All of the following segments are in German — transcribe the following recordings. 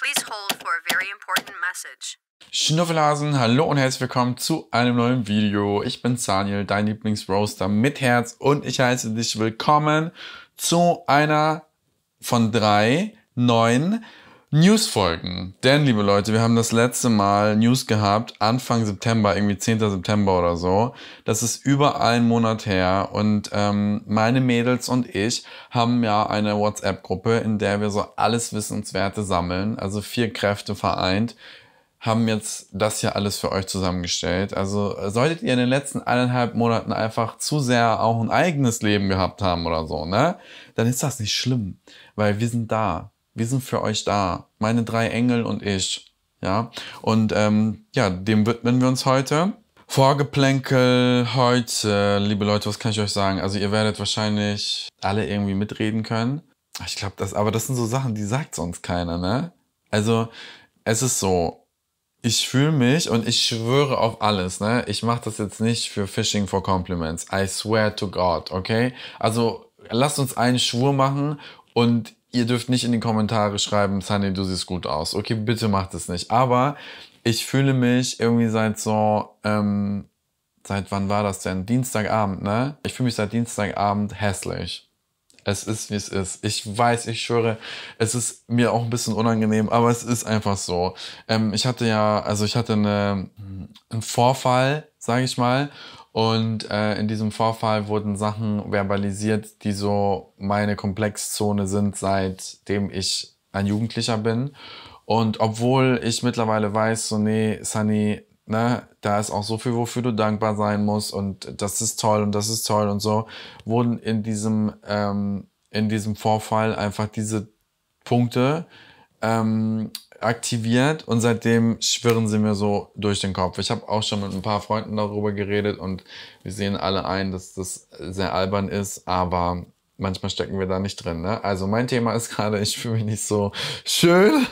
Please hold for a very important message. Schnuffelhasen, hallo und herzlich willkommen zu einem neuen Video. Ich bin Daniel, dein Lieblingsroaster mit Herz und ich heiße dich willkommen zu einer von drei neuen News-Folgen. Denn, liebe Leute, wir haben das letzte Mal News gehabt, Anfang September, irgendwie 10. September oder so. Das ist über einen Monat her. Und ähm, meine Mädels und ich haben ja eine WhatsApp-Gruppe, in der wir so alles Wissenswerte sammeln. Also vier Kräfte vereint haben jetzt das hier alles für euch zusammengestellt. Also äh, solltet ihr in den letzten eineinhalb Monaten einfach zu sehr auch ein eigenes Leben gehabt haben oder so, ne? Dann ist das nicht schlimm, weil wir sind da wir sind für euch da, meine drei Engel und ich. Ja, und ähm, ja, dem widmen wir uns heute. Vorgeplänkel heute, liebe Leute, was kann ich euch sagen? Also ihr werdet wahrscheinlich alle irgendwie mitreden können. Ich glaube, das, aber das sind so Sachen, die sagt sonst keiner, ne? Also es ist so, ich fühle mich und ich schwöre auf alles, ne? Ich mache das jetzt nicht für Fishing for Compliments. I swear to God, okay? Also lasst uns einen Schwur machen und ihr dürft nicht in die Kommentare schreiben, Sunny, du siehst gut aus. Okay, bitte macht es nicht. Aber ich fühle mich irgendwie seit so, ähm, seit wann war das denn? Dienstagabend, ne? Ich fühle mich seit Dienstagabend hässlich. Es ist, wie es ist. Ich weiß, ich schwöre, es ist mir auch ein bisschen unangenehm, aber es ist einfach so. Ähm, ich hatte ja, also ich hatte eine, einen Vorfall, sage ich mal, und äh, in diesem Vorfall wurden Sachen verbalisiert, die so meine Komplexzone sind, seitdem ich ein Jugendlicher bin. Und obwohl ich mittlerweile weiß, so nee, Sunny, ne, da ist auch so viel, wofür du dankbar sein musst und das ist toll und das ist toll und so, wurden in diesem, ähm, in diesem Vorfall einfach diese Punkte ähm, aktiviert und seitdem schwirren sie mir so durch den Kopf. Ich habe auch schon mit ein paar Freunden darüber geredet und wir sehen alle ein, dass das sehr albern ist, aber manchmal stecken wir da nicht drin. Ne? Also mein Thema ist gerade, ich fühle mich nicht so schön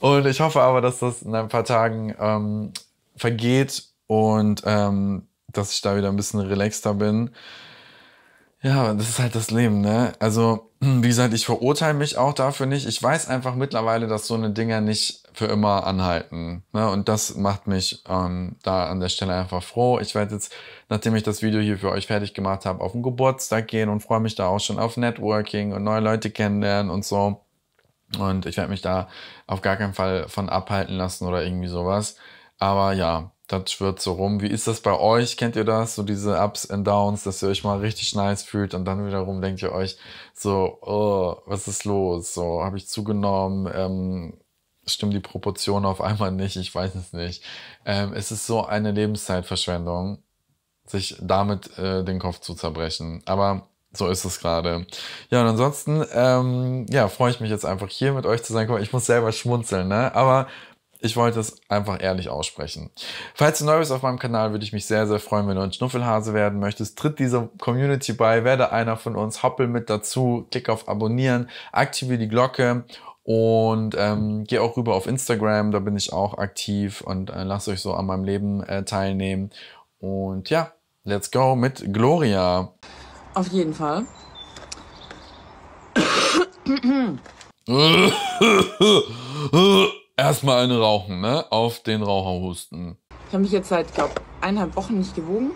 und ich hoffe aber, dass das in ein paar Tagen ähm, vergeht und ähm, dass ich da wieder ein bisschen relaxter bin. Ja, das ist halt das Leben, ne? Also, wie gesagt, ich verurteile mich auch dafür nicht. Ich weiß einfach mittlerweile, dass so eine Dinger nicht für immer anhalten. Ne? Und das macht mich ähm, da an der Stelle einfach froh. Ich werde jetzt, nachdem ich das Video hier für euch fertig gemacht habe, auf den Geburtstag gehen und freue mich da auch schon auf Networking und neue Leute kennenlernen und so. Und ich werde mich da auf gar keinen Fall von abhalten lassen oder irgendwie sowas. Aber ja, das schwirrt so rum. Wie ist das bei euch? Kennt ihr das? So diese Ups and Downs, dass ihr euch mal richtig nice fühlt und dann wiederum denkt ihr euch so, oh, was ist los? So, habe ich zugenommen? Ähm, stimmen die Proportionen auf einmal nicht? Ich weiß es nicht. Ähm, es ist so eine Lebenszeitverschwendung, sich damit äh, den Kopf zu zerbrechen. Aber so ist es gerade. Ja, und ansonsten, ähm, ja, freue ich mich jetzt einfach hier mit euch zu sein. Guck mal, ich muss selber schmunzeln, ne? Aber ich wollte es einfach ehrlich aussprechen. Falls du neu bist auf meinem Kanal, würde ich mich sehr, sehr freuen, wenn du ein Schnuffelhase werden möchtest. Tritt dieser Community bei, werde einer von uns, hoppel mit dazu, klick auf Abonnieren, aktiviere die Glocke und ähm, geh auch rüber auf Instagram, da bin ich auch aktiv und äh, lasst euch so an meinem Leben äh, teilnehmen. Und ja, let's go mit Gloria. Auf jeden Fall. Erstmal eine rauchen, ne? Auf den Raucherhusten. Ich habe mich jetzt seit, glaube ich, eineinhalb Wochen nicht gewogen.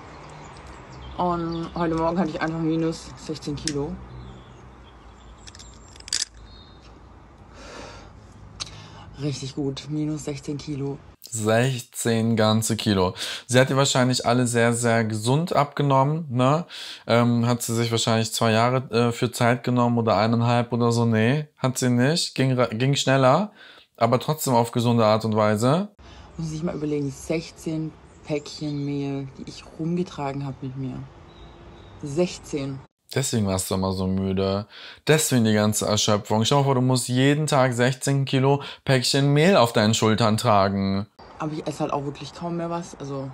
Und heute Morgen hatte ich einfach minus 16 Kilo. Richtig gut, minus 16 Kilo. 16 ganze Kilo. Sie hat die wahrscheinlich alle sehr, sehr gesund abgenommen. Ne? Ähm, hat sie sich wahrscheinlich zwei Jahre äh, für Zeit genommen oder eineinhalb oder so. Nee, hat sie nicht. Ging, ging schneller aber trotzdem auf gesunde Art und Weise. Muss ich mal überlegen, 16 Päckchen Mehl, die ich rumgetragen habe mit mir. 16. Deswegen warst du immer so müde. Deswegen die ganze Erschöpfung. Stell dir vor, du musst jeden Tag 16 Kilo Päckchen Mehl auf deinen Schultern tragen. Aber ich esse halt auch wirklich kaum mehr was. Also,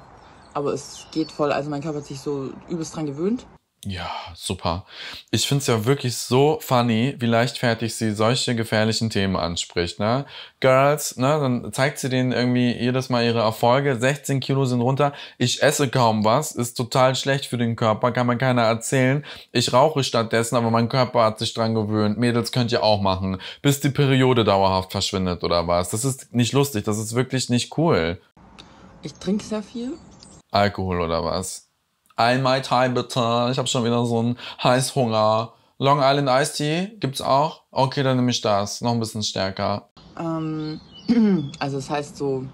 aber es geht voll. Also mein Körper hat sich so übelst dran gewöhnt. Ja, super. Ich finde es ja wirklich so funny, wie leichtfertig sie solche gefährlichen Themen anspricht. Ne? Girls, ne? dann zeigt sie denen irgendwie jedes Mal ihre Erfolge. 16 Kilo sind runter. Ich esse kaum was, ist total schlecht für den Körper, kann man keiner erzählen. Ich rauche stattdessen, aber mein Körper hat sich dran gewöhnt. Mädels könnt ihr auch machen, bis die Periode dauerhaft verschwindet oder was. Das ist nicht lustig, das ist wirklich nicht cool. Ich trinke sehr viel. Alkohol oder was? Ein Mai Tai bitte. Ich habe schon wieder so einen Heißhunger. Long Island Iced Tea gibt es auch? Okay, dann nehme ich das. Noch ein bisschen stärker. Ähm, also es das heißt so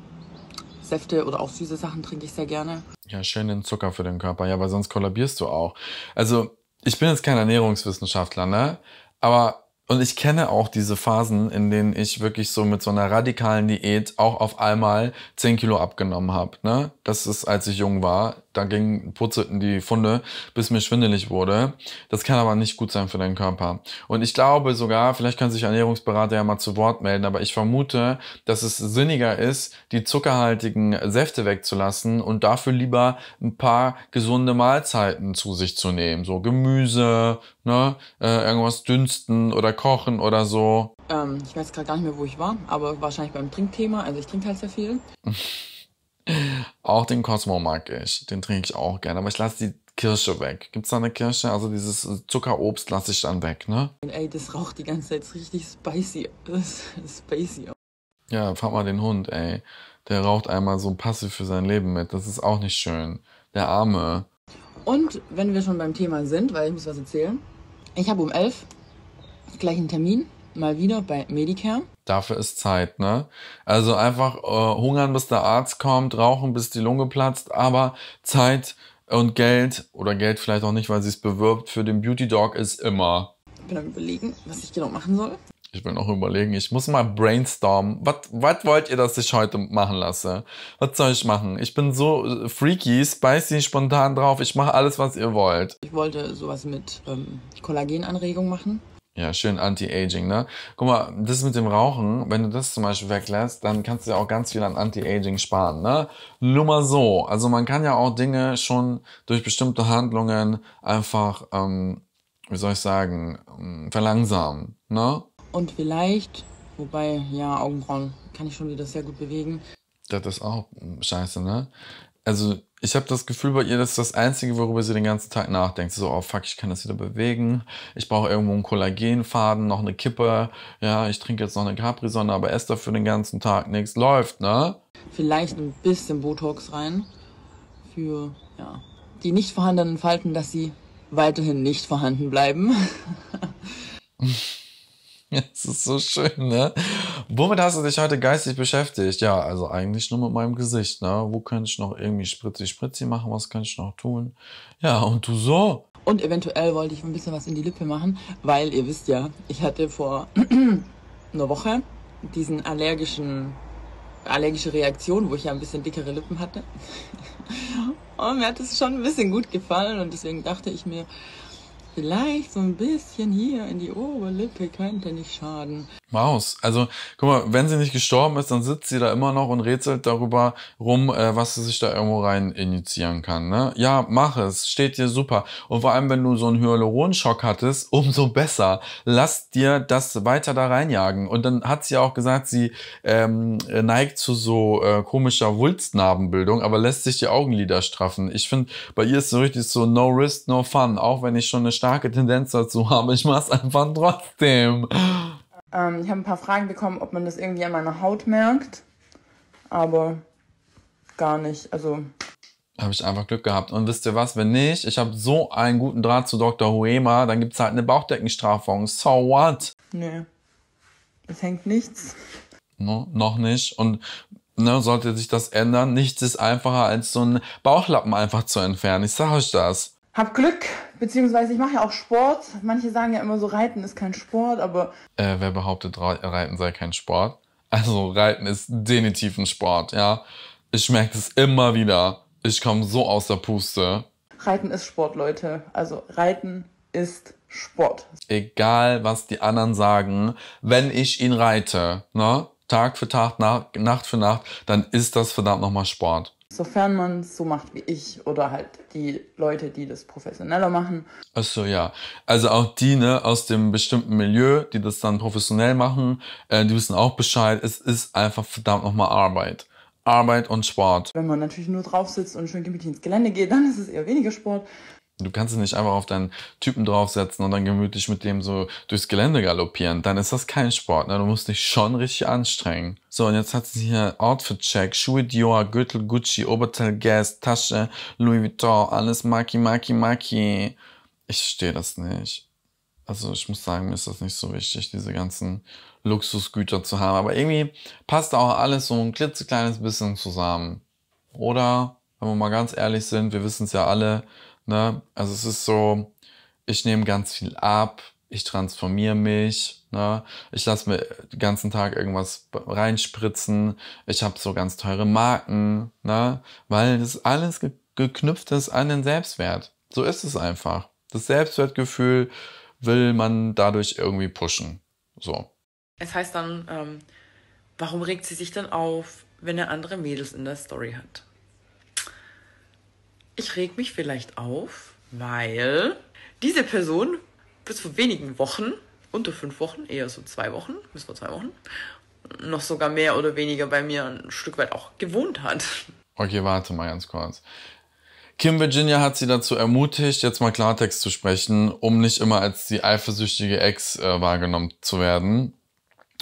Säfte oder auch süße Sachen trinke ich sehr gerne. Ja, schön den Zucker für den Körper. Ja, weil sonst kollabierst du auch. Also ich bin jetzt kein Ernährungswissenschaftler, ne? Aber und ich kenne auch diese Phasen, in denen ich wirklich so mit so einer radikalen Diät auch auf einmal 10 Kilo abgenommen habe. Ne? Das ist, als ich jung war, da ging, purzelten die Funde, bis mir schwindelig wurde. Das kann aber nicht gut sein für deinen Körper. Und ich glaube sogar, vielleicht können sich Ernährungsberater ja mal zu Wort melden, aber ich vermute, dass es sinniger ist, die zuckerhaltigen Säfte wegzulassen und dafür lieber ein paar gesunde Mahlzeiten zu sich zu nehmen. So Gemüse, ne, äh, irgendwas dünsten oder kochen oder so. Ähm, ich weiß gerade gar nicht mehr, wo ich war, aber wahrscheinlich beim Trinkthema. Also ich trinke halt sehr viel. Auch den Cosmo mag ich. Den trinke ich auch gerne. Aber ich lasse die Kirsche weg. Gibt es da eine Kirsche? Also dieses Zuckerobst lasse ich dann weg, ne? Ey, das raucht die ganze Zeit richtig spicy. Das ist spicy. Ja, fahr mal den Hund, ey. Der raucht einmal so passiv für sein Leben mit. Das ist auch nicht schön. Der Arme. Und wenn wir schon beim Thema sind, weil ich muss was erzählen. Ich habe um elf gleich einen Termin mal wieder bei Medicare. Dafür ist Zeit, ne? Also einfach äh, hungern, bis der Arzt kommt, rauchen, bis die Lunge platzt, aber Zeit und Geld oder Geld vielleicht auch nicht, weil sie es bewirbt für den Beauty Dog ist immer. Ich bin am überlegen, was ich genau machen soll. Ich bin auch überlegen, ich muss mal brainstormen. Was wollt ihr, dass ich heute machen lasse? Was soll ich machen? Ich bin so äh, freaky, spicy, spontan drauf. Ich mache alles, was ihr wollt. Ich wollte sowas mit ähm, Kollagenanregung machen. Ja, schön Anti-Aging, ne? Guck mal, das mit dem Rauchen, wenn du das zum Beispiel weglässt, dann kannst du ja auch ganz viel an Anti-Aging sparen, ne? Nur mal so. Also man kann ja auch Dinge schon durch bestimmte Handlungen einfach, ähm, wie soll ich sagen, ähm, verlangsamen, ne? Und vielleicht, wobei, ja, Augenbrauen kann ich schon wieder sehr gut bewegen. Das ist auch hm, scheiße, ne? Also ich habe das Gefühl bei ihr, das ist das Einzige, worüber sie den ganzen Tag nachdenkt. So, oh fuck, ich kann das wieder bewegen. Ich brauche irgendwo einen Kollagenfaden, noch eine Kippe. Ja, ich trinke jetzt noch eine Capri-Sonne, aber esse dafür den ganzen Tag nichts. Läuft, ne? Vielleicht ein bisschen Botox rein. Für, ja, die nicht vorhandenen Falten, dass sie weiterhin nicht vorhanden bleiben. Es ist so schön, ne? Womit hast du dich heute geistig beschäftigt? Ja, also eigentlich nur mit meinem Gesicht, ne? Wo könnte ich noch irgendwie spritzi spritzi machen? Was könnte ich noch tun? Ja, und du so? Und eventuell wollte ich ein bisschen was in die Lippe machen, weil ihr wisst ja, ich hatte vor einer Woche diesen allergischen allergische Reaktion, wo ich ja ein bisschen dickere Lippen hatte. und mir hat es schon ein bisschen gut gefallen und deswegen dachte ich mir, Vielleicht so ein bisschen hier in die Oberlippe könnte nicht schaden. Maus. Also, guck mal, wenn sie nicht gestorben ist, dann sitzt sie da immer noch und rätselt darüber rum, äh, was sie sich da irgendwo rein injizieren kann. Ne? Ja, mach es. Steht dir super. Und vor allem, wenn du so einen Hyaluronschock hattest, umso besser. Lass dir das weiter da reinjagen. Und dann hat sie auch gesagt, sie ähm, neigt zu so äh, komischer Wulstnarbenbildung, aber lässt sich die Augenlider straffen. Ich finde, bei ihr ist so richtig so no risk, no fun. Auch wenn ich schon eine starke Tendenz dazu habe. Ich mache es einfach trotzdem. Ähm, ich habe ein paar Fragen bekommen, ob man das irgendwie an meiner Haut merkt. Aber gar nicht. Also. Habe ich einfach Glück gehabt. Und wisst ihr was, wenn nicht, ich habe so einen guten Draht zu Dr. Huema, dann gibt es halt eine Bauchdeckenstrafung. So what? Nee. Es hängt nichts. No, noch nicht. Und ne, sollte sich das ändern, nichts ist einfacher als so einen Bauchlappen einfach zu entfernen. Ich sage euch das hab Glück, beziehungsweise ich mache ja auch Sport. Manche sagen ja immer so, Reiten ist kein Sport, aber. Äh, wer behauptet, Reiten sei kein Sport? Also Reiten ist definitiv ein Sport, ja. Ich merke es immer wieder. Ich komme so aus der Puste. Reiten ist Sport, Leute. Also Reiten ist Sport. Egal, was die anderen sagen, wenn ich ihn reite, ne? Tag für Tag, Nacht, für Nacht, dann ist das verdammt nochmal Sport sofern man es so macht wie ich oder halt die Leute, die das professioneller machen. Ach so, ja. Also auch die ne, aus dem bestimmten Milieu, die das dann professionell machen, äh, die wissen auch Bescheid. Es ist einfach verdammt nochmal Arbeit. Arbeit und Sport. Wenn man natürlich nur drauf sitzt und schön gemütlich ins Gelände geht, dann ist es eher weniger Sport. Du kannst es nicht einfach auf deinen Typen draufsetzen und dann gemütlich mit dem so durchs Gelände galoppieren. Dann ist das kein Sport. Ne? Du musst dich schon richtig anstrengen. So, und jetzt hat sie hier Outfit-Check, Schuhe Dior, Gürtel Gucci, Oberteil Guess, Tasche, Louis Vuitton, alles Maki, Maki, Maki. Ich verstehe das nicht. Also ich muss sagen, mir ist das nicht so wichtig, diese ganzen Luxusgüter zu haben. Aber irgendwie passt auch alles so ein klitzekleines bisschen zusammen. Oder, wenn wir mal ganz ehrlich sind, wir wissen es ja alle, Ne? Also es ist so, ich nehme ganz viel ab, ich transformiere mich, ne? ich lasse mir den ganzen Tag irgendwas reinspritzen, ich habe so ganz teure Marken, ne? weil das alles ge geknüpft ist an den Selbstwert. So ist es einfach. Das Selbstwertgefühl will man dadurch irgendwie pushen. So. Es heißt dann, ähm, warum regt sie sich dann auf, wenn er andere Mädels in der Story hat? ich reg mich vielleicht auf, weil diese Person bis vor wenigen Wochen, unter fünf Wochen, eher so zwei Wochen, bis vor zwei Wochen, noch sogar mehr oder weniger bei mir ein Stück weit auch gewohnt hat. Okay, warte mal ganz kurz. Kim Virginia hat sie dazu ermutigt, jetzt mal Klartext zu sprechen, um nicht immer als die eifersüchtige Ex äh, wahrgenommen zu werden.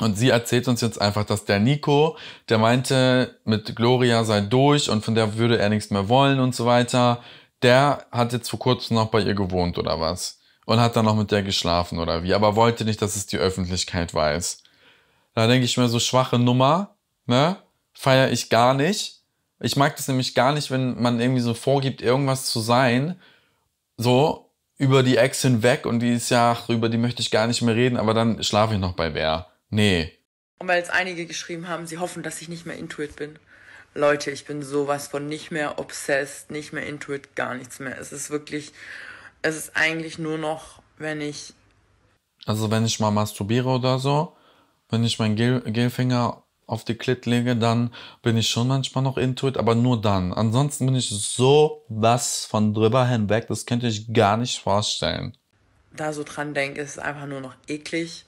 Und sie erzählt uns jetzt einfach, dass der Nico, der meinte, mit Gloria sei durch und von der würde er nichts mehr wollen und so weiter, der hat jetzt vor kurzem noch bei ihr gewohnt oder was. Und hat dann noch mit der geschlafen oder wie, aber wollte nicht, dass es die Öffentlichkeit weiß. Da denke ich mir, so schwache Nummer, ne? Feier ich gar nicht. Ich mag das nämlich gar nicht, wenn man irgendwie so vorgibt, irgendwas zu sein. So über die Ex hinweg und die ist ja, ach, über die möchte ich gar nicht mehr reden, aber dann schlafe ich noch bei wer. Nee. Und weil jetzt einige geschrieben haben, sie hoffen, dass ich nicht mehr Intuit bin. Leute, ich bin sowas von nicht mehr obsessed, nicht mehr Intuit, gar nichts mehr. Es ist wirklich, es ist eigentlich nur noch, wenn ich. Also wenn ich mal masturbiere oder so, wenn ich meinen Gel Gelfinger auf die Klit lege, dann bin ich schon manchmal noch Intuit, aber nur dann. Ansonsten bin ich so was von drüber hinweg, das könnte ich gar nicht vorstellen. Da so dran denke, ist es einfach nur noch eklig.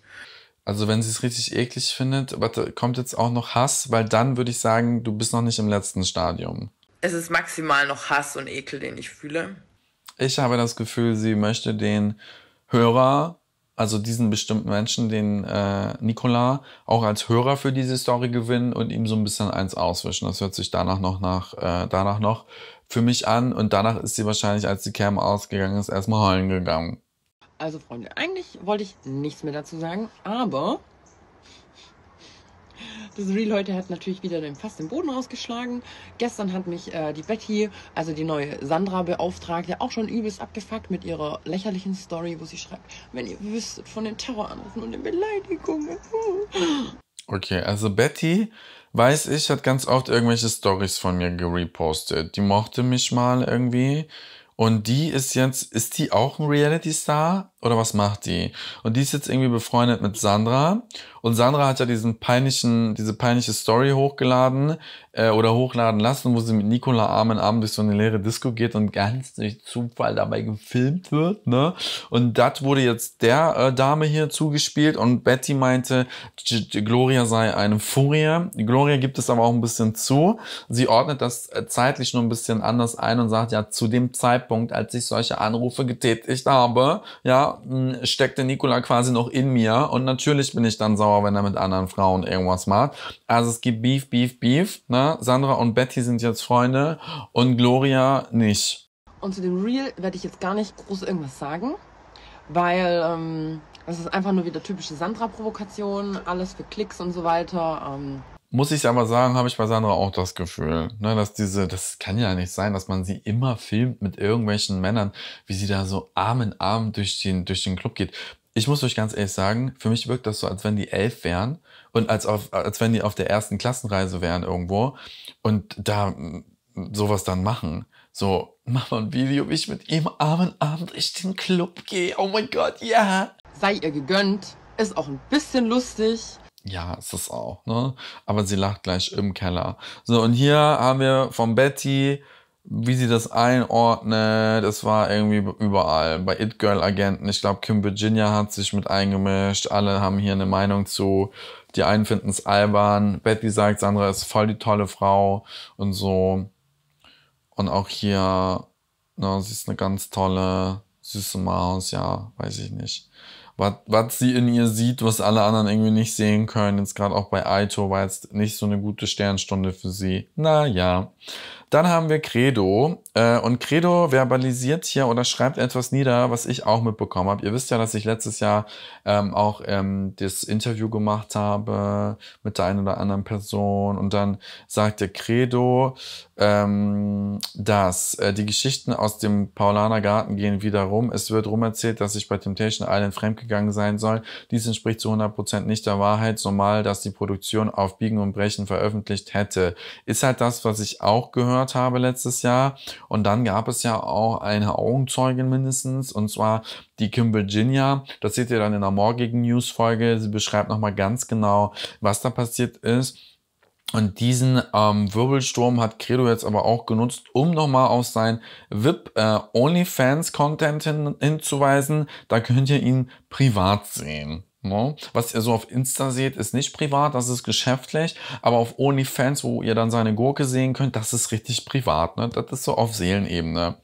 Also wenn sie es richtig eklig findet, aber da kommt jetzt auch noch Hass, weil dann würde ich sagen, du bist noch nicht im letzten Stadium. Es ist maximal noch Hass und Ekel, den ich fühle. Ich habe das Gefühl, sie möchte den Hörer, also diesen bestimmten Menschen, den äh, Nikola, auch als Hörer für diese Story gewinnen und ihm so ein bisschen eins auswischen. Das hört sich danach noch nach, äh, danach noch für mich an und danach ist sie wahrscheinlich, als die Cam ausgegangen ist, erstmal heulen gegangen. Also Freunde, eigentlich wollte ich nichts mehr dazu sagen, aber das Real heute hat natürlich wieder den, fast den Boden rausgeschlagen. Gestern hat mich äh, die Betty, also die neue Sandra-Beauftragte, auch schon übelst abgefuckt mit ihrer lächerlichen Story, wo sie schreibt, wenn ihr wüsstet von den Terroranrufen und den Beleidigungen. Okay, also Betty, weiß ich, hat ganz oft irgendwelche Stories von mir gepostet. Die mochte mich mal irgendwie. Und die ist jetzt, ist die auch ein Reality-Star? oder was macht die? Und die ist jetzt irgendwie befreundet mit Sandra. Und Sandra hat ja diesen peinlichen, diese peinliche Story hochgeladen äh, oder hochladen lassen, wo sie mit Nicola Arm in Arm durch so eine leere Disco geht und ganz durch Zufall dabei gefilmt wird. Ne? Und das wurde jetzt der äh, Dame hier zugespielt. Und Betty meinte, Gloria sei eine Furie. Gloria gibt es aber auch ein bisschen zu. Sie ordnet das äh, zeitlich nur ein bisschen anders ein und sagt, ja, zu dem Zeitpunkt, als ich solche Anrufe getätigt habe, ja, da mh, steckte Nikola quasi noch in mir und natürlich bin ich dann sauer, wenn er mit anderen Frauen irgendwas macht. Also es gibt Beef, Beef, Beef. Ne? Sandra und Betty sind jetzt Freunde und Gloria nicht. Und zu dem Real werde ich jetzt gar nicht groß irgendwas sagen, weil ähm, das ist einfach nur wieder typische Sandra-Provokation, alles für Klicks und so weiter. Ähm, muss ich aber sagen, habe ich bei Sandra auch das Gefühl, ne, dass diese, das kann ja nicht sein, dass man sie immer filmt mit irgendwelchen Männern, wie sie da so Arm in Arm durch den, durch den Club geht. Ich muss euch ganz ehrlich sagen, für mich wirkt das so, als wenn die elf wären und als, auf, als wenn die auf der ersten Klassenreise wären irgendwo und da hm, sowas dann machen. So, mach mal ein Video, wie ich mit ihm Arm in Arm durch den Club gehe. Oh mein Gott, ja. Yeah. Sei ihr gegönnt. Ist auch ein bisschen lustig. Ja, ist es auch, ne? Aber sie lacht gleich im Keller. So, und hier haben wir von Betty, wie sie das einordnet. Es war irgendwie überall. Bei It Girl Agenten, ich glaube, Kim Virginia hat sich mit eingemischt. Alle haben hier eine Meinung zu. Die einen finden es albern. Betty sagt, Sandra ist voll die tolle Frau und so. Und auch hier, ne, sie ist eine ganz tolle, süße Maus, ja, weiß ich nicht was sie in ihr sieht, was alle anderen irgendwie nicht sehen können. Jetzt gerade auch bei Aito war jetzt nicht so eine gute Sternstunde für sie. Naja. Dann haben wir Credo. Äh, und Credo verbalisiert hier oder schreibt etwas nieder, was ich auch mitbekommen habe. Ihr wisst ja, dass ich letztes Jahr ähm, auch ähm, das Interview gemacht habe mit der einen oder anderen Person und dann sagt der Credo, ähm, dass äh, die Geschichten aus dem Paulaner Garten gehen wieder rum. Es wird rum erzählt, dass ich bei Temptation Island fremdgegangen sein soll. Dies entspricht zu 100% nicht der Wahrheit, zumal dass die Produktion auf Biegen und Brechen veröffentlicht hätte. Ist halt das, was ich auch gehört habe letztes Jahr und dann gab es ja auch eine Augenzeugin mindestens, und zwar die Kim Virginia. Das seht ihr dann in der morgigen News-Folge. Sie beschreibt nochmal ganz genau, was da passiert ist. Und diesen ähm, Wirbelsturm hat Credo jetzt aber auch genutzt, um nochmal auf sein VIP äh, OnlyFans Content hin, hinzuweisen. Da könnt ihr ihn privat sehen. Ne? Was ihr so auf Insta seht, ist nicht privat, das ist geschäftlich. Aber auf OnlyFans, wo ihr dann seine Gurke sehen könnt, das ist richtig privat. Ne? Das ist so auf Seelenebene.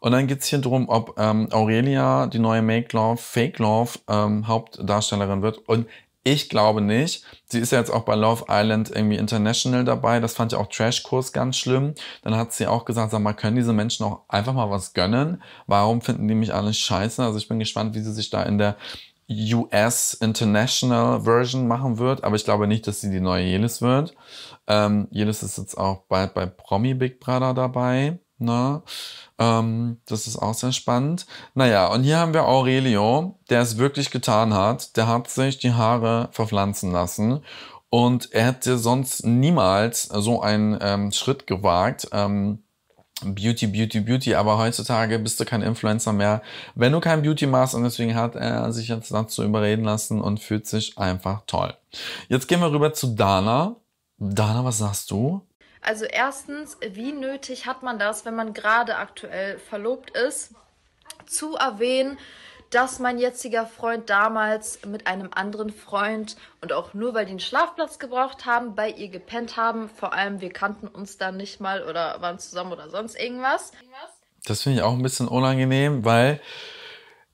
Und dann geht's hier drum, ob ähm, Aurelia die neue Make Love, Fake Love ähm, Hauptdarstellerin wird. Und ich glaube nicht. Sie ist ja jetzt auch bei Love Island irgendwie International dabei. Das fand ich auch Trashkurs ganz schlimm. Dann hat sie auch gesagt, sag mal, können diese Menschen auch einfach mal was gönnen? Warum finden die mich alle scheiße? Also ich bin gespannt, wie sie sich da in der US International Version machen wird, aber ich glaube nicht, dass sie die neue Jelis wird. Ähm, Jelis ist jetzt auch bald bei Promi Big Brother dabei. Ne? Ähm, das ist auch sehr spannend. Naja, und hier haben wir Aurelio, der es wirklich getan hat. Der hat sich die Haare verpflanzen lassen. Und er hätte sonst niemals so einen ähm, Schritt gewagt. Ähm, Beauty, Beauty, Beauty, aber heutzutage bist du kein Influencer mehr, wenn du kein Beauty machst und deswegen hat er sich jetzt dazu überreden lassen und fühlt sich einfach toll. Jetzt gehen wir rüber zu Dana. Dana, was sagst du? Also erstens, wie nötig hat man das, wenn man gerade aktuell verlobt ist, zu erwähnen, dass mein jetziger Freund damals mit einem anderen Freund und auch nur weil die einen Schlafplatz gebraucht haben, bei ihr gepennt haben. Vor allem, wir kannten uns dann nicht mal oder waren zusammen oder sonst irgendwas. Das finde ich auch ein bisschen unangenehm, weil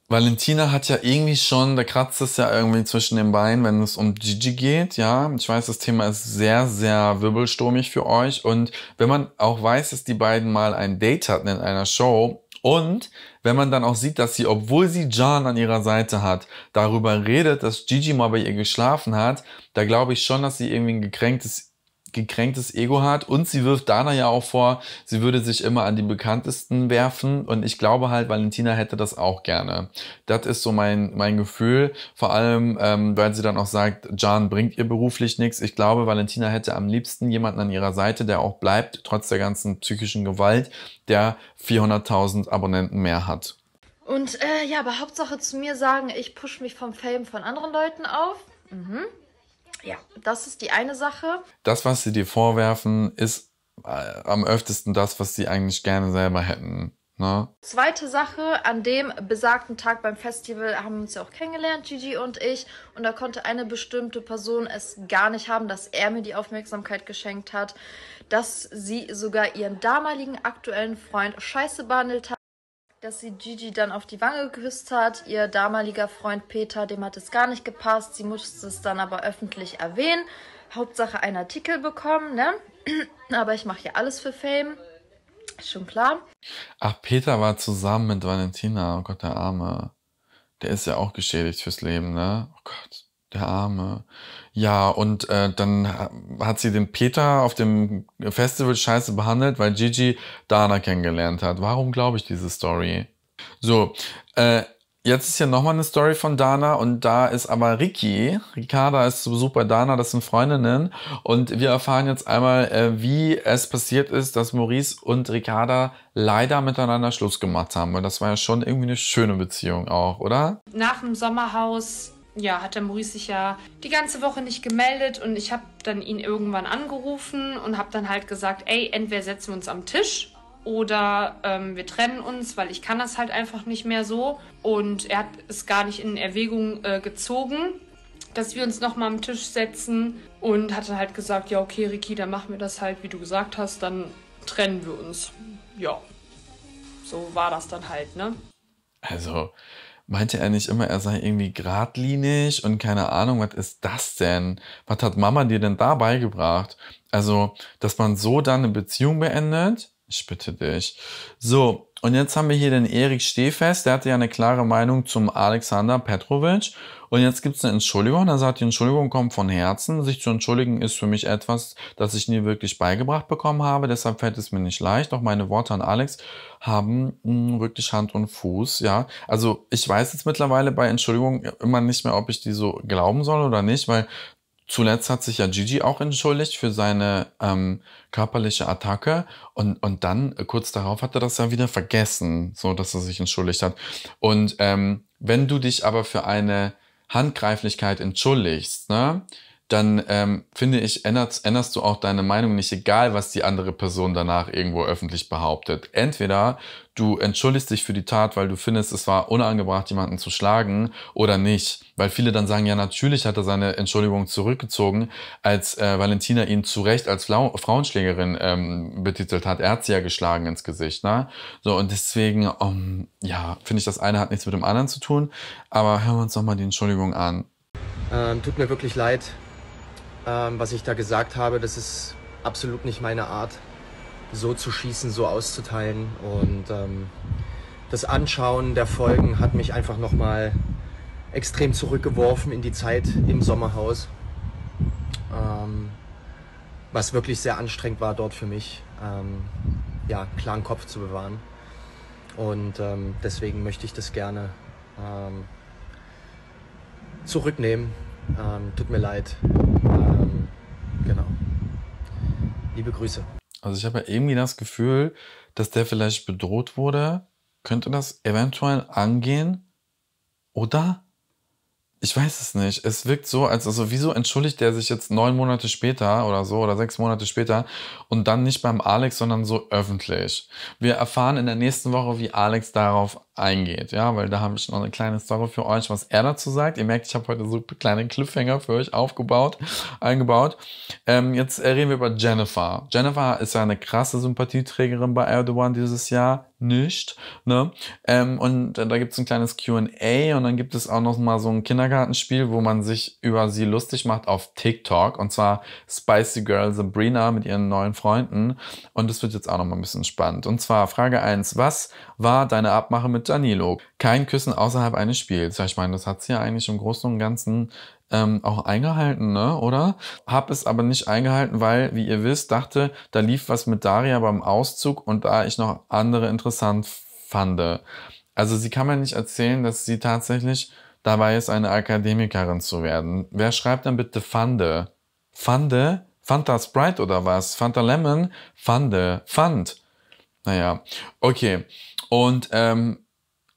Valentina hat ja irgendwie schon, da kratzt es ja irgendwie zwischen den Beinen, wenn es um Gigi geht, ja. Ich weiß, das Thema ist sehr, sehr wirbelsturmig für euch. Und wenn man auch weiß, dass die beiden mal ein Date hatten in einer Show, und wenn man dann auch sieht, dass sie, obwohl sie Jan an ihrer Seite hat, darüber redet, dass Gigi mal bei ihr geschlafen hat, da glaube ich schon, dass sie irgendwie ein gekränktes gekränktes Ego hat und sie wirft Dana ja auch vor, sie würde sich immer an die Bekanntesten werfen und ich glaube halt, Valentina hätte das auch gerne. Das ist so mein, mein Gefühl, vor allem, ähm, weil sie dann auch sagt, Jan bringt ihr beruflich nichts. Ich glaube, Valentina hätte am liebsten jemanden an ihrer Seite, der auch bleibt, trotz der ganzen psychischen Gewalt, der 400.000 Abonnenten mehr hat. Und äh, ja, aber Hauptsache zu mir sagen, ich pushe mich vom Fame von anderen Leuten auf. Mhm. Ja, das ist die eine Sache. Das, was sie dir vorwerfen, ist äh, am öftesten das, was sie eigentlich gerne selber hätten. Ne? Zweite Sache, an dem besagten Tag beim Festival haben wir uns ja auch kennengelernt, Gigi und ich. Und da konnte eine bestimmte Person es gar nicht haben, dass er mir die Aufmerksamkeit geschenkt hat, dass sie sogar ihren damaligen aktuellen Freund scheiße behandelt hat dass sie Gigi dann auf die Wange geküsst hat. Ihr damaliger Freund Peter, dem hat es gar nicht gepasst. Sie musste es dann aber öffentlich erwähnen. Hauptsache ein Artikel bekommen, ne? Aber ich mache hier alles für Fame. Ist schon klar. Ach, Peter war zusammen mit Valentina. Oh Gott, der Arme. Der ist ja auch geschädigt fürs Leben, ne? Oh Gott. Der Arme. Ja, und äh, dann hat sie den Peter auf dem Festival scheiße behandelt, weil Gigi Dana kennengelernt hat. Warum glaube ich diese Story? So, äh, jetzt ist hier nochmal eine Story von Dana und da ist aber Ricky. Ricarda ist zu Besuch bei Dana, das sind Freundinnen. Und wir erfahren jetzt einmal, äh, wie es passiert ist, dass Maurice und Ricarda leider miteinander Schluss gemacht haben. Weil das war ja schon irgendwie eine schöne Beziehung auch, oder? Nach dem Sommerhaus ja, hat der Maurice sich ja die ganze Woche nicht gemeldet und ich habe dann ihn irgendwann angerufen und habe dann halt gesagt, ey, entweder setzen wir uns am Tisch oder ähm, wir trennen uns, weil ich kann das halt einfach nicht mehr so. Und er hat es gar nicht in Erwägung äh, gezogen, dass wir uns nochmal am Tisch setzen und hat dann halt gesagt, ja, okay, Ricky, dann machen wir das halt, wie du gesagt hast, dann trennen wir uns. Ja, so war das dann halt, ne? Also, meinte er nicht immer, er sei irgendwie geradlinig und keine Ahnung, was ist das denn? Was hat Mama dir denn da beigebracht? Also, dass man so dann eine Beziehung beendet? Ich bitte dich. So, und jetzt haben wir hier den Erik Stehfest, der hatte ja eine klare Meinung zum Alexander Petrovic. Und jetzt gibt es eine Entschuldigung. Er sagt, die Entschuldigung kommt von Herzen. Sich zu entschuldigen ist für mich etwas, das ich nie wirklich beigebracht bekommen habe. Deshalb fällt es mir nicht leicht. Doch meine Worte an Alex haben mh, hm, wirklich Hand und Fuß. Ja, also ich weiß jetzt mittlerweile bei Entschuldigung immer nicht mehr, ob ich die so glauben soll oder nicht, weil Zuletzt hat sich ja Gigi auch entschuldigt für seine ähm, körperliche Attacke und, und dann äh, kurz darauf hat er das ja wieder vergessen, so dass er sich entschuldigt hat. Und ähm, wenn du dich aber für eine Handgreiflichkeit entschuldigst, ne, dann ähm, finde ich, änderst, änderst du auch deine Meinung nicht, egal was die andere Person danach irgendwo öffentlich behauptet. Entweder du entschuldigst dich für die Tat, weil du findest, es war unangebracht, jemanden zu schlagen oder nicht. Weil viele dann sagen, ja, natürlich hat er seine Entschuldigung zurückgezogen, als äh, Valentina ihn zu Recht als Flau Frauenschlägerin ähm, betitelt hat. Er hat sie ja geschlagen ins Gesicht. Ne? So, und deswegen, um, ja, finde ich, das eine hat nichts mit dem anderen zu tun. Aber hören wir uns doch mal die Entschuldigung an. Ähm, tut mir wirklich leid, ähm, was ich da gesagt habe, das ist absolut nicht meine Art, so zu schießen, so auszuteilen. Und ähm, das Anschauen der Folgen hat mich einfach nochmal extrem zurückgeworfen in die Zeit im Sommerhaus, ähm, was wirklich sehr anstrengend war dort für mich, ähm, ja, klaren Kopf zu bewahren. Und ähm, deswegen möchte ich das gerne ähm, zurücknehmen. Ähm, tut mir leid, Liebe Grüße. Also ich habe irgendwie das Gefühl, dass der vielleicht bedroht wurde. Könnte das eventuell angehen? Oder? Ich weiß es nicht. Es wirkt so, als also wieso entschuldigt er sich jetzt neun Monate später oder so oder sechs Monate später und dann nicht beim Alex, sondern so öffentlich. Wir erfahren in der nächsten Woche, wie Alex darauf eingeht, ja, weil da habe ich noch eine kleine Story für euch, was er dazu sagt. Ihr merkt, ich habe heute so kleine Cliffhanger für euch aufgebaut, eingebaut. Ähm, jetzt äh, reden wir über Jennifer. Jennifer ist ja eine krasse Sympathieträgerin bei Erdogan dieses Jahr, nicht, ne? Ähm, und da gibt es ein kleines Q&A und dann gibt es auch noch mal so ein Kindergartenspiel, wo man sich über sie lustig macht auf TikTok und zwar Spicy Girl Sabrina mit ihren neuen Freunden und das wird jetzt auch noch mal ein bisschen spannend. Und zwar Frage 1, was war deine Abmache mit Danilo. Kein Küssen außerhalb eines Spiels. Ja, ich meine, das hat sie ja eigentlich im Großen und Ganzen ähm, auch eingehalten, ne? oder? Hab es aber nicht eingehalten, weil, wie ihr wisst, dachte, da lief was mit Daria beim Auszug und da ich noch andere interessant fand. Also sie kann mir nicht erzählen, dass sie tatsächlich dabei ist, eine Akademikerin zu werden. Wer schreibt dann bitte Fande? Fande? Fanta Sprite oder was? Fanta Lemon? Fande? Fand? Naja, okay. Und ähm,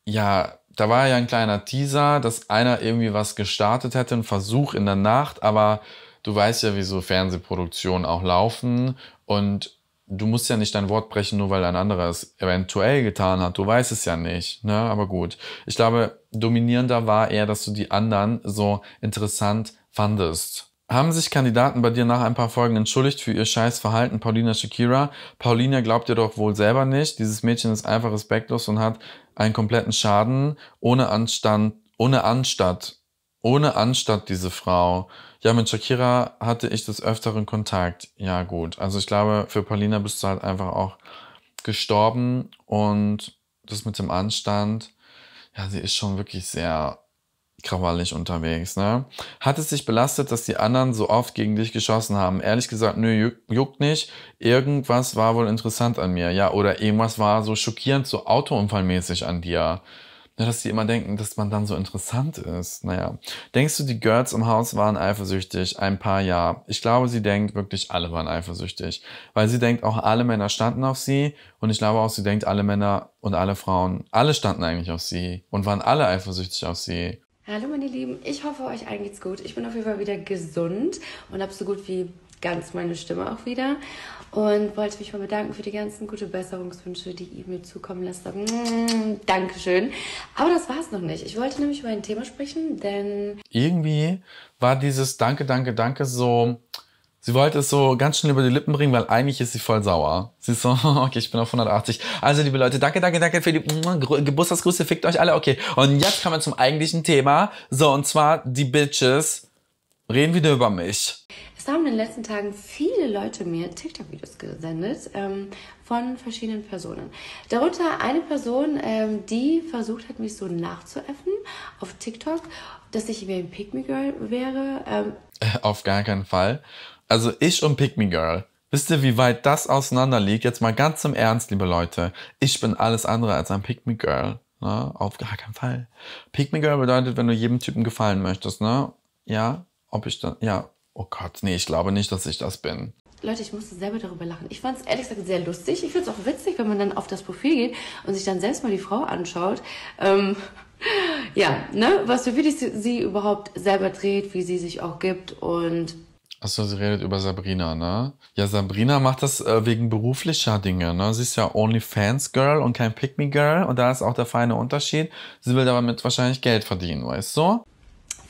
ja, da war ja ein kleiner Teaser, dass einer irgendwie was gestartet hätte, ein Versuch in der Nacht, aber du weißt ja, wie so Fernsehproduktionen auch laufen und du musst ja nicht dein Wort brechen, nur weil ein anderer es eventuell getan hat. Du weißt es ja nicht, ne? Aber gut. Ich glaube, dominierender war eher, dass du die anderen so interessant fandest. Haben sich Kandidaten bei dir nach ein paar Folgen entschuldigt für ihr scheiß Verhalten, Paulina Shakira? Paulina glaubt ihr doch wohl selber nicht. Dieses Mädchen ist einfach respektlos und hat einen kompletten Schaden ohne Anstand, ohne Anstatt, ohne Anstatt diese Frau. Ja, mit Shakira hatte ich des Öfteren Kontakt. Ja, gut. Also ich glaube, für Paulina bist du halt einfach auch gestorben und das mit dem Anstand, ja, sie ist schon wirklich sehr krawallig unterwegs, ne? Hat es dich belastet, dass die anderen so oft gegen dich geschossen haben? Ehrlich gesagt, nö, juckt nicht. Irgendwas war wohl interessant an mir, ja, oder irgendwas war so schockierend, so autounfallmäßig an dir. Ja, dass die immer denken, dass man dann so interessant ist. Naja. Denkst du, die Girls im Haus waren eifersüchtig? Ein paar ja. Ich glaube, sie denkt wirklich, alle waren eifersüchtig. Weil sie denkt, auch alle Männer standen auf sie. Und ich glaube auch, sie denkt, alle Männer und alle Frauen, alle standen eigentlich auf sie und waren alle eifersüchtig auf sie. Hallo meine Lieben, ich hoffe euch allen geht's gut. Ich bin auf jeden Fall wieder gesund und habe so gut wie ganz meine Stimme auch wieder und wollte mich mal bedanken für die ganzen gute Besserungswünsche, die ihr mir zukommen lasst. Mm, Dankeschön. Aber das war's noch nicht. Ich wollte nämlich über ein Thema sprechen, denn irgendwie war dieses Danke, Danke, Danke so Sie wollte es so ganz schnell über die Lippen bringen, weil eigentlich ist sie voll sauer. Sie ist so, okay, ich bin auf 180. Also, liebe Leute, danke, danke, danke für die mm, Geburtstagsgrüße, fickt euch alle. Okay, und jetzt kommen wir zum eigentlichen Thema. So, und zwar die Bitches reden wieder über mich. Es haben in den letzten Tagen viele Leute mir TikTok-Videos gesendet ähm, von verschiedenen Personen. Darunter eine Person, ähm, die versucht hat, mich so nachzuäffen auf TikTok, dass ich wie ein Pygmy Girl wäre. Ähm. Auf gar keinen Fall. Also ich und Pick Me Girl. Wisst ihr, wie weit das auseinander liegt? Jetzt mal ganz im Ernst, liebe Leute. Ich bin alles andere als ein Pick Me Girl. Ne? Auf gar keinen Fall. Pick Me Girl bedeutet, wenn du jedem Typen gefallen möchtest, ne? Ja? Ob ich dann. Ja. Oh Gott, nee, ich glaube nicht, dass ich das bin. Leute, ich musste selber darüber lachen. Ich fand es ehrlich gesagt sehr lustig. Ich finde es auch witzig, wenn man dann auf das Profil geht und sich dann selbst mal die Frau anschaut. Ähm, ja, ne? Was für Videos sie überhaupt selber dreht, wie sie sich auch gibt und Achso, sie redet über Sabrina, ne? Ja, Sabrina macht das äh, wegen beruflicher Dinge, ne? Sie ist ja Only-Fans-Girl und kein Pick-Me-Girl und da ist auch der feine Unterschied. Sie will damit wahrscheinlich Geld verdienen, weißt du?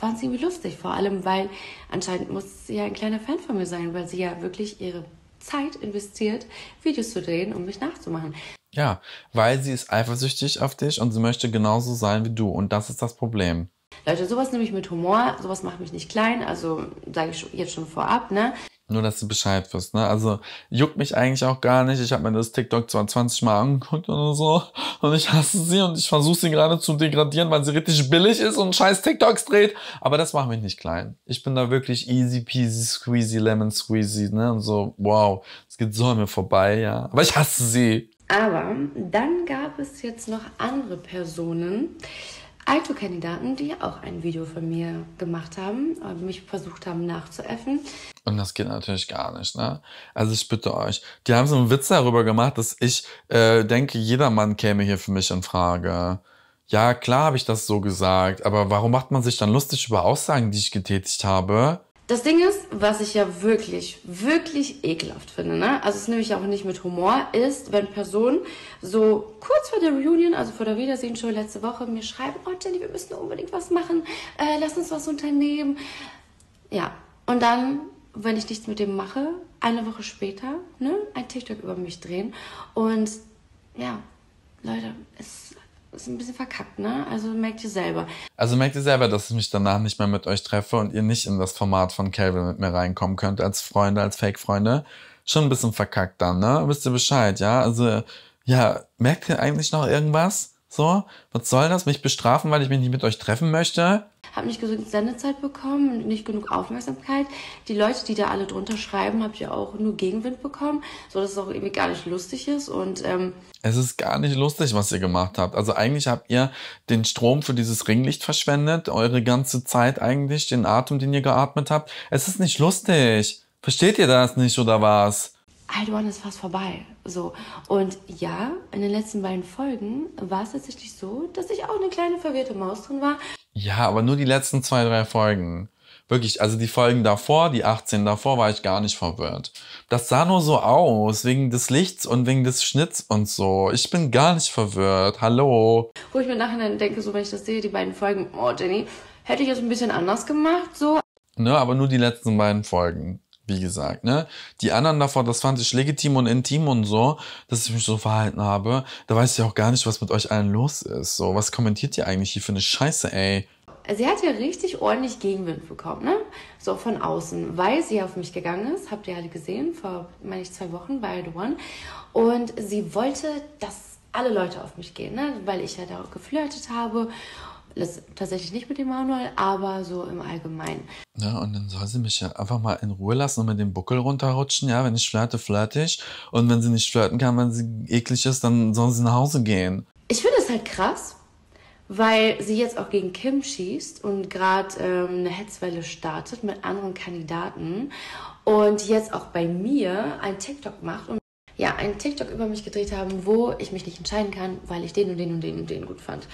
War ziemlich lustig, vor allem, weil anscheinend muss sie ja ein kleiner Fan von mir sein, weil sie ja wirklich ihre Zeit investiert, Videos zu drehen, um mich nachzumachen. Ja, weil sie ist eifersüchtig auf dich und sie möchte genauso sein wie du und das ist das Problem. Leute, sowas nehme ich mit Humor, sowas macht mich nicht klein, also sage ich jetzt schon vorab, ne? Nur, dass du Bescheid wirst, ne? Also juckt mich eigentlich auch gar nicht. Ich habe mir das TikTok zwar 20 Mal angeguckt oder so und ich hasse sie und ich versuche sie gerade zu degradieren, weil sie richtig billig ist und scheiß TikToks dreht. Aber das macht mich nicht klein. Ich bin da wirklich easy peasy, squeezy, lemon squeezy, ne? Und so, wow, es geht so an mir vorbei, ja. Aber ich hasse sie. Aber dann gab es jetzt noch andere Personen, Alto-Kandidaten, die auch ein Video von mir gemacht haben, äh, mich versucht haben nachzuäffen. Und das geht natürlich gar nicht, ne? Also ich bitte euch. Die haben so einen Witz darüber gemacht, dass ich äh, denke, jedermann käme hier für mich in Frage. Ja, klar habe ich das so gesagt, aber warum macht man sich dann lustig über Aussagen, die ich getätigt habe? Das Ding ist, was ich ja wirklich, wirklich ekelhaft finde, ne? also es nehme ich auch nicht mit Humor, ist, wenn Personen so kurz vor der Reunion, also vor der Wiedersehensshow letzte Woche, mir schreiben, oh Jenny, wir müssen unbedingt was machen, äh, lass uns was unternehmen. Ja, und dann, wenn ich nichts mit dem mache, eine Woche später, ne, ein TikTok über mich drehen und ja, Leute, es ist ein bisschen verkackt, ne? Also merkt ihr selber. Also merkt ihr selber, dass ich mich danach nicht mehr mit euch treffe und ihr nicht in das Format von Calvin mit mir reinkommen könnt als Freunde, als Fake-Freunde. Schon ein bisschen verkackt dann, ne? Wisst ihr Bescheid, ja? Also, ja, merkt ihr eigentlich noch irgendwas? So, was soll das? Mich bestrafen, weil ich mich nicht mit euch treffen möchte? Hab nicht genug Sendezeit bekommen, nicht genug Aufmerksamkeit. Die Leute, die da alle drunter schreiben, habt ihr auch nur Gegenwind bekommen, so dass es auch irgendwie gar nicht lustig ist. Und ähm es ist gar nicht lustig, was ihr gemacht habt. Also eigentlich habt ihr den Strom für dieses Ringlicht verschwendet, eure ganze Zeit eigentlich, den Atem, den ihr geatmet habt. Es ist nicht lustig. Versteht ihr das nicht oder was? Alt One ist fast vorbei. So. Und ja, in den letzten beiden Folgen war es tatsächlich so, dass ich auch eine kleine verwirrte Maus drin war. Ja, aber nur die letzten zwei, drei Folgen. Wirklich, also die Folgen davor, die 18 davor, war ich gar nicht verwirrt. Das sah nur so aus, wegen des Lichts und wegen des Schnitts und so. Ich bin gar nicht verwirrt. Hallo. Wo ich mir nachher denke, so wenn ich das sehe, die beiden Folgen, oh Jenny, hätte ich das ein bisschen anders gemacht, so. Ne, aber nur die letzten beiden Folgen wie gesagt, ne? Die anderen davon, das fand ich legitim und intim und so, dass ich mich so verhalten habe. Da weiß ich auch gar nicht, was mit euch allen los ist. So, was kommentiert ihr eigentlich hier für eine Scheiße, ey? Sie hat ja richtig ordentlich Gegenwind bekommen, ne? So von außen, weil sie auf mich gegangen ist, habt ihr alle gesehen, vor, meine ich, zwei Wochen bei The One. Und sie wollte, dass alle Leute auf mich gehen, ne? weil ich ja da geflirtet habe das, tatsächlich nicht mit dem Manual, aber so im Allgemeinen. Ja, und dann soll sie mich ja einfach mal in Ruhe lassen und mit dem Buckel runterrutschen. Ja, wenn ich flirte, flirte ich. Und wenn sie nicht flirten kann, wenn sie eklig ist, dann sollen sie nach Hause gehen. Ich finde es halt krass, weil sie jetzt auch gegen Kim schießt und gerade ähm, eine Hetzwelle startet mit anderen Kandidaten und jetzt auch bei mir ein TikTok macht und ja, einen TikTok über mich gedreht haben, wo ich mich nicht entscheiden kann, weil ich den und den und den und den gut fand.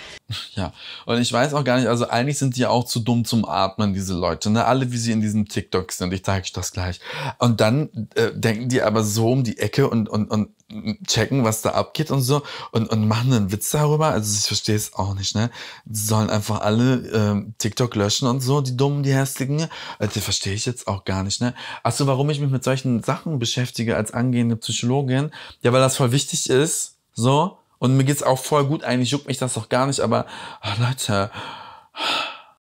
Ja, und ich weiß auch gar nicht, also eigentlich sind die ja auch zu dumm zum Atmen, diese Leute, ne? Alle, wie sie in diesem TikTok sind, ich zeige euch das gleich. Und dann äh, denken die aber so um die Ecke und, und, und checken, was da abgeht und so und, und machen einen Witz darüber. Also ich verstehe es auch nicht, ne? Die sollen einfach alle ähm, TikTok löschen und so, die dummen, die hässlichen. Also verstehe ich jetzt auch gar nicht, ne? Achso, warum ich mich mit solchen Sachen beschäftige als angehende Psychologin? Ja, weil das voll wichtig ist, so. Und mir geht es auch voll gut, eigentlich juckt mich das doch gar nicht, aber oh, Leute...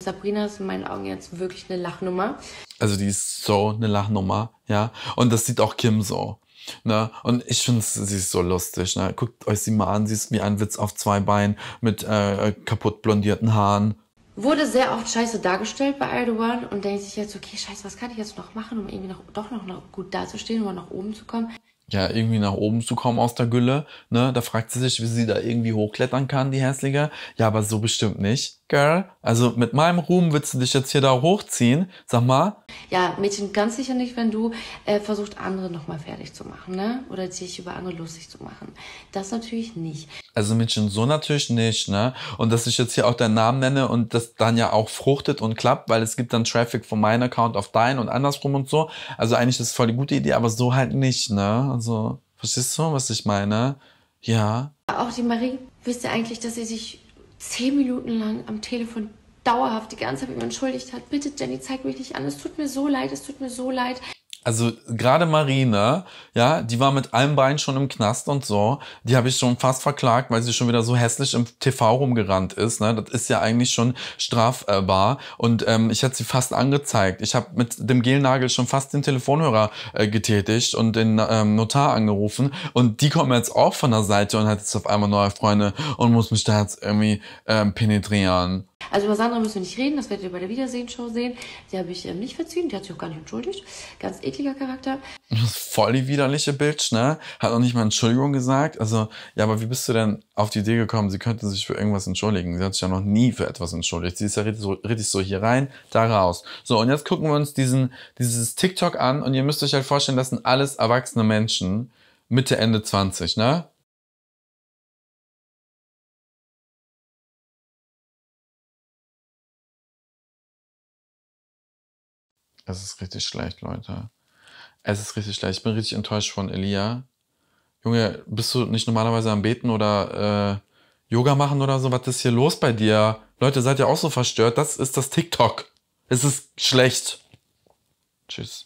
Sabrina ist in meinen Augen jetzt wirklich eine Lachnummer. Also die ist so eine Lachnummer, ja. Und das sieht auch Kim so. Ne? Und ich finde, sie ist so lustig. Ne? Guckt euch sie mal an, sie ist wie ein Witz auf zwei Beinen mit äh, äh, kaputt blondierten Haaren. Wurde sehr oft scheiße dargestellt bei Erdogan und denkt sich jetzt, okay, scheiße, was kann ich jetzt noch machen, um irgendwie noch, doch noch, gut dazustehen oder nach oben zu kommen? ja, irgendwie nach oben zu kommen aus der Gülle. Ne? Da fragt sie sich, wie sie da irgendwie hochklettern kann, die Hässliche. Ja, aber so bestimmt nicht, Girl. Also mit meinem Ruhm willst du dich jetzt hier da hochziehen? Sag mal. Ja, Mädchen, ganz sicher nicht, wenn du äh, versuchst, andere nochmal fertig zu machen, ne? Oder dich über andere lustig zu machen. Das natürlich nicht. Also Mädchen, so natürlich nicht, ne? Und dass ich jetzt hier auch deinen Namen nenne und das dann ja auch fruchtet und klappt, weil es gibt dann Traffic von meinem Account auf deinen und andersrum und so. Also eigentlich ist es voll die gute Idee, aber so halt nicht, ne? und so. Verstehst du, was ich meine? Ja. Auch die Marie, wüsste eigentlich, dass sie sich zehn Minuten lang am Telefon dauerhaft die ganze Zeit entschuldigt hat? Bitte, Jenny, zeig mich nicht an. Es tut mir so leid, es tut mir so leid also gerade Marina, ja, die war mit allen Beinen schon im Knast und so. Die habe ich schon fast verklagt, weil sie schon wieder so hässlich im TV rumgerannt ist. Ne? Das ist ja eigentlich schon strafbar. Und ähm, ich hätte sie fast angezeigt. Ich habe mit dem Gelnagel schon fast den Telefonhörer äh, getätigt und den ähm, Notar angerufen. Und die kommt jetzt auch von der Seite und hat jetzt auf einmal neue Freunde und muss mich da jetzt irgendwie ähm, penetrieren. Also über Sandra müssen wir nicht reden, das werdet ihr bei der Wiedersehenshow sehen. Die habe ich ähm, nicht verziehen, die hat sich auch gar nicht entschuldigt. Ganz ekliger Charakter. Voll die widerliche Bitch, ne? Hat auch nicht mal Entschuldigung gesagt. Also, ja, aber wie bist du denn auf die Idee gekommen, sie könnte sich für irgendwas entschuldigen? Sie hat sich ja noch nie für etwas entschuldigt. Sie ist ja richtig so, richtig so hier rein, da raus. So, und jetzt gucken wir uns diesen, dieses TikTok an und ihr müsst euch halt vorstellen, das sind alles erwachsene Menschen, Mitte, Ende 20, ne? Es ist richtig schlecht, Leute. Es ist richtig schlecht. Ich bin richtig enttäuscht von Elia. Junge, bist du nicht normalerweise am Beten oder äh, Yoga machen oder so? Was ist hier los bei dir? Leute, seid ihr auch so verstört? Das ist das TikTok. Es ist schlecht. Tschüss.